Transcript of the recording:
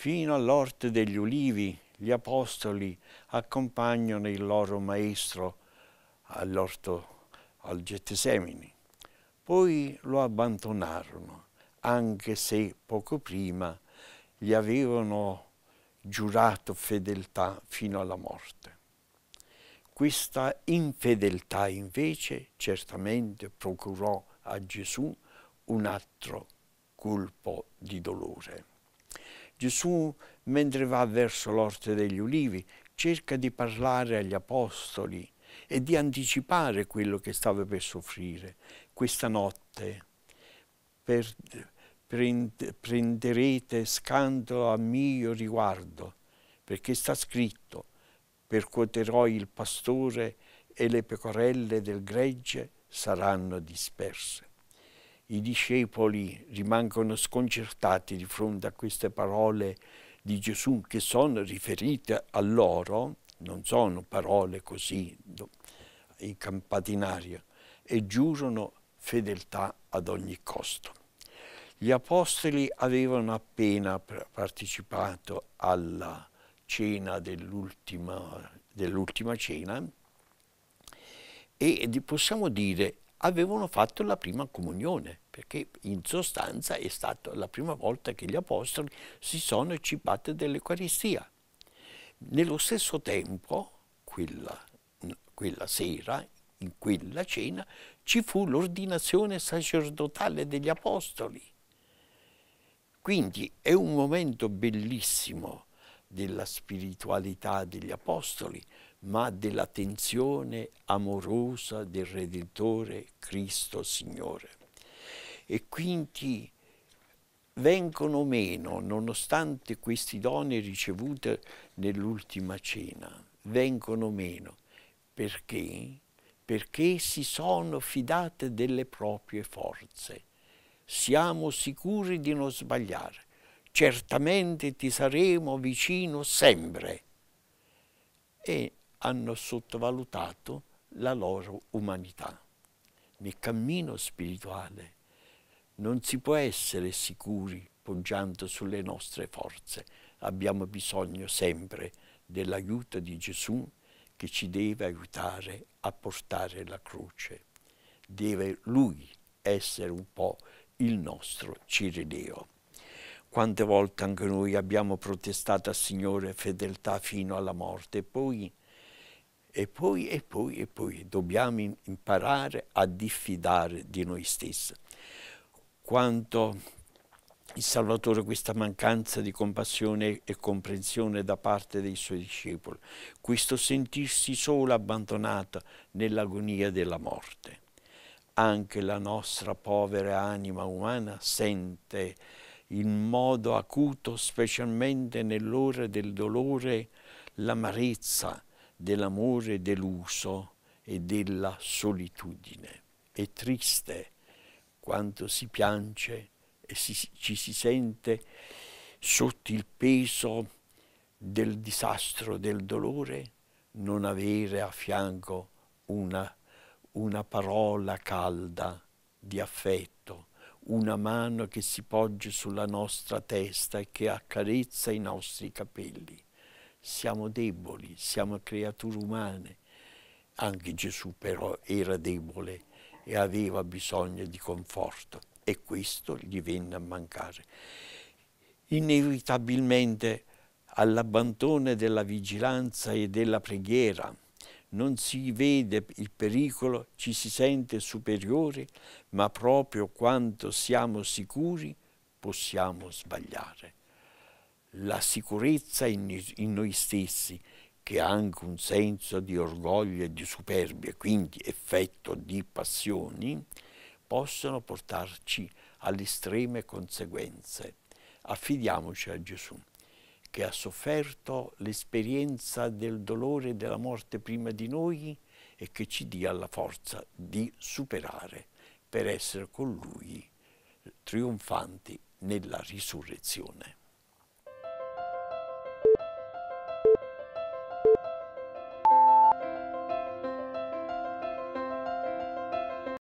Fino all'orte degli ulivi gli apostoli accompagnano il loro maestro all'orto, al Gettesemini. Poi lo abbandonarono, anche se poco prima gli avevano giurato fedeltà fino alla morte. Questa infedeltà invece certamente procurò a Gesù un altro colpo di dolore. Gesù, mentre va verso l'orte degli ulivi, cerca di parlare agli apostoli e di anticipare quello che stava per soffrire. Questa notte per, prend, prenderete scandalo a mio riguardo, perché sta scritto, percuoterò il pastore e le pecorelle del gregge saranno disperse. I discepoli rimangono sconcertati di fronte a queste parole di Gesù che sono riferite a loro, non sono parole così, i campadinario, e giurano fedeltà ad ogni costo. Gli apostoli avevano appena partecipato alla cena dell'ultima dell cena e possiamo dire avevano fatto la prima comunione, perché in sostanza è stata la prima volta che gli apostoli si sono cibati dell'Eucaristia. Nello stesso tempo, quella, quella sera, in quella cena, ci fu l'ordinazione sacerdotale degli apostoli. Quindi è un momento bellissimo della spiritualità degli apostoli, ma dell'attenzione amorosa del Redentore Cristo Signore. E quindi vengono meno, nonostante questi doni ricevuti nell'ultima cena, vengono meno. Perché? Perché si sono fidate delle proprie forze. Siamo sicuri di non sbagliare. Certamente ti saremo vicino sempre. E hanno sottovalutato la loro umanità. Nel cammino spirituale non si può essere sicuri poggiando sulle nostre forze. Abbiamo bisogno sempre dell'aiuto di Gesù che ci deve aiutare a portare la croce. Deve Lui essere un po' il nostro Cirileo. Quante volte anche noi abbiamo protestato al Signore fedeltà fino alla morte e poi e poi e poi e poi dobbiamo imparare a diffidare di noi stessi. Quanto il Salvatore questa mancanza di compassione e comprensione da parte dei suoi discepoli, questo sentirsi solo abbandonato nell'agonia della morte. Anche la nostra povera anima umana sente in modo acuto, specialmente nell'ora del dolore, l'amarezza, dell'amore deluso e della solitudine. È triste quando si piange e si, ci si sente sotto il peso del disastro, del dolore, non avere a fianco una, una parola calda di affetto, una mano che si poggia sulla nostra testa e che accarezza i nostri capelli siamo deboli, siamo creature umane. Anche Gesù però era debole e aveva bisogno di conforto e questo gli venne a mancare. Inevitabilmente all'abbandono della vigilanza e della preghiera non si vede il pericolo, ci si sente superiori, ma proprio quando siamo sicuri possiamo sbagliare la sicurezza in, in noi stessi, che ha anche un senso di orgoglio e di superbia, quindi effetto di passioni, possono portarci alle estreme conseguenze. Affidiamoci a Gesù, che ha sofferto l'esperienza del dolore e della morte prima di noi e che ci dia la forza di superare per essere con Lui trionfanti nella risurrezione.